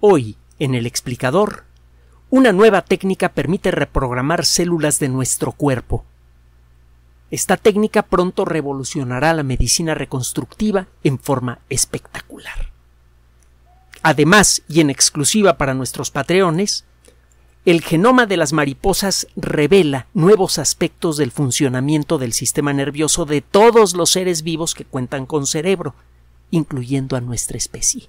Hoy, en el explicador, una nueva técnica permite reprogramar células de nuestro cuerpo. Esta técnica pronto revolucionará la medicina reconstructiva en forma espectacular. Además, y en exclusiva para nuestros patreones, el genoma de las mariposas revela nuevos aspectos del funcionamiento del sistema nervioso de todos los seres vivos que cuentan con cerebro, incluyendo a nuestra especie.